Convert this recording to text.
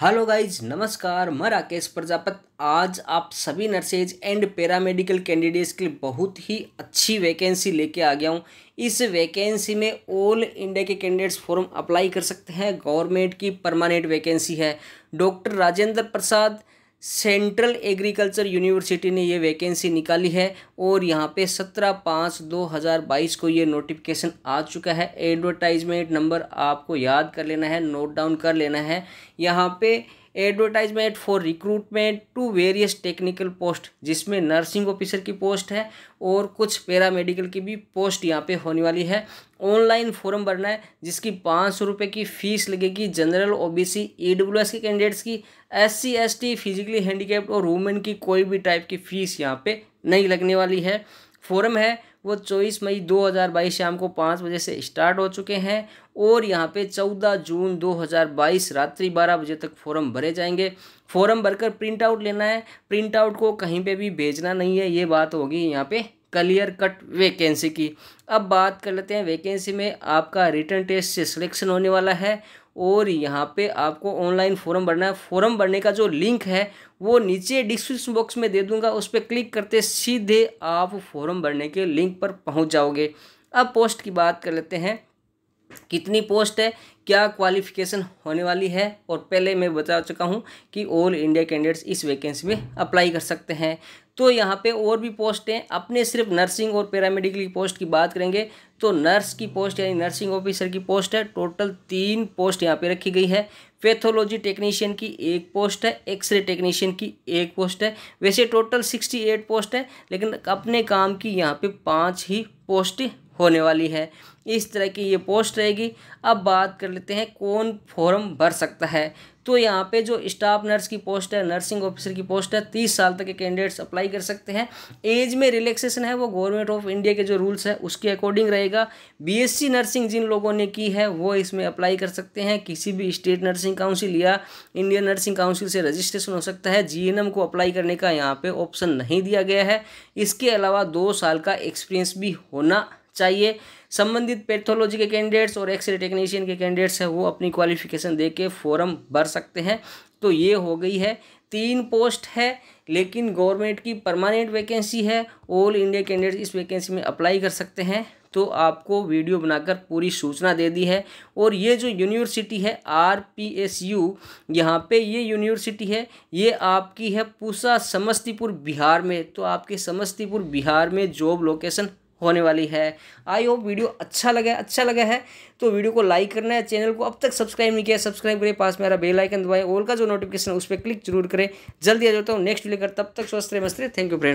hello guys नमस्कार मैं राकेश प्रजापत आज आप सभी नर्सेज एंड पैरामेडिकल कैंडिडेट्स के लिए बहुत ही अच्छी वैकेंसी लेके आ गया हूँ इस वैकेंसी में ऑल इंडिया के कैंडिडेट्स फॉर्म अप्लाई कर सकते हैं गवर्नमेंट की परमानेंट वैकेंसी है doctor Rajendra Prasad central agriculture university ने ये वैकेंसी निकाली है और यहाँ पे सत्रह पाँच दो हज़ार बाईस को ये नोटिफिकेशन आ चुका है एडवर्टाइजमेंट नंबर आपको याद कर लेना है नोट डाउन कर लेना है यहाँ पे advertisement for recruitment to various technical post जिसमें नर्सिंग ऑफिसर की पोस्ट है और कुछ पैरामेडिकल की भी पोस्ट यहाँ पे होने वाली है ऑनलाइन फॉर्म भरना है जिसकी पाँच सौ रुपये की फ़ीस लगेगी जनरल ओबीसी ईडब्ल्यूएस e के कैंडिडेट्स की S C S T physically handicapped और वुमेन की कोई भी टाइप की फ़ीस यहाँ पे नहीं लगने वाली है फॉर्म है वो चौबीस मई 2022 शाम को पाँच बजे से स्टार्ट हो चुके हैं और यहाँ पे 14 जून 2022 रात्रि 12 बजे तक फॉर्म भरे जाएंगे फॉर्म भरकर प्रिंट आउट लेना है प्रिंट आउट को कहीं पे भी भेजना नहीं है ये बात होगी यहाँ पे क्लियर कट वैकेंसी की अब बात कर लेते हैं वैकेंसी में आपका रिटर्न टेस्ट से सिलेक्शन होने वाला है और यहाँ पे आपको ऑनलाइन फॉर्म भरना है फॉर्म भरने का जो लिंक है वो नीचे डिस्क्रिप्शन बॉक्स में दे दूंगा उस पर क्लिक करते सीधे आप फॉर्म भरने के लिंक पर पहुँच जाओगे अब पोस्ट की बात कर लेते हैं कितनी पोस्ट है क्या क्वालिफिकेशन होने वाली है और पहले मैं बता चुका हूँ कि ऑल इंडिया कैंडिडेट्स इस वैकेंसी में अप्लाई कर सकते हैं तो यहाँ पे और भी पोस्टें अपने सिर्फ नर्सिंग और पैरामेडिकल की पोस्ट की बात करेंगे तो नर्स की पोस्ट यानी नर्सिंग ऑफिसर की पोस्ट है टोटल तीन पोस्ट यहाँ पे रखी गई है पैथोलॉजी टेक्नीशियन की एक पोस्ट है एक्सरे टेक्नीशियन की एक पोस्ट है वैसे टोटल सिक्सटी एट पोस्ट है लेकिन अपने काम की यहाँ पे पाँच ही पोस्ट होने वाली है इस तरह की ये पोस्ट रहेगी अब बात कर लेते हैं कौन फॉर्म भर सकता है तो यहाँ पे जो स्टाफ नर्स की पोस्ट है नर्सिंग ऑफिसर की पोस्ट है तीस साल तक के कैंडिडेट्स अप्लाई कर सकते हैं एज में रिलैक्सेशन है वो गवर्नमेंट ऑफ इंडिया के जो रूल्स है उसके अकॉर्डिंग रहेगा बीएससी नर्सिंग जिन लोगों ने की है वो इसमें अप्लाई कर सकते हैं किसी भी स्टेट नर्सिंग काउंसिल या इंडियन नर्सिंग काउंसिल से रजिस्ट्रेशन हो सकता है जी को अप्लाई करने का यहाँ पर ऑप्शन नहीं दिया गया है इसके अलावा दो साल का एक्सपीरियंस भी होना चाहिए संबंधित पैथोलॉजी के कैंडिडेट्स और एक्सरे टेक्नीशियन के कैंडिडेट्स हैं वो अपनी क्वालिफिकेशन दे के फॉरम भर सकते हैं तो ये हो गई है तीन पोस्ट है लेकिन गवर्नमेंट की परमानेंट वैकेंसी है ऑल इंडिया कैंडिडेट्स इस वैकेंसी में अप्लाई कर सकते हैं तो आपको वीडियो बनाकर पूरी सूचना दे दी है और ये जो यूनिवर्सिटी है आर पी एस यू यहाँ पर ये यूनिवर्सिटी है ये आपकी है पूसा समस्तीपुर बिहार में तो आपके समस्तीपुर बिहार में जॉब लोकेशन होने वाली है आई होप वीडियो अच्छा लगा अच्छा लगा है तो वीडियो को लाइक करना है चैनल को अब तक सब्सक्राइब नहीं किया सब्सक्राइब करें पास मेरा बेल आइकन दबाएं ओल का जो नोटिफिकेशन उस पर क्लिक जरूर करें जल्दी आ जाता हूँ नेक्स्ट वीडियो तब तक स्वस्थ रहे मस्त रहे थैंक यू फ्रेंड्स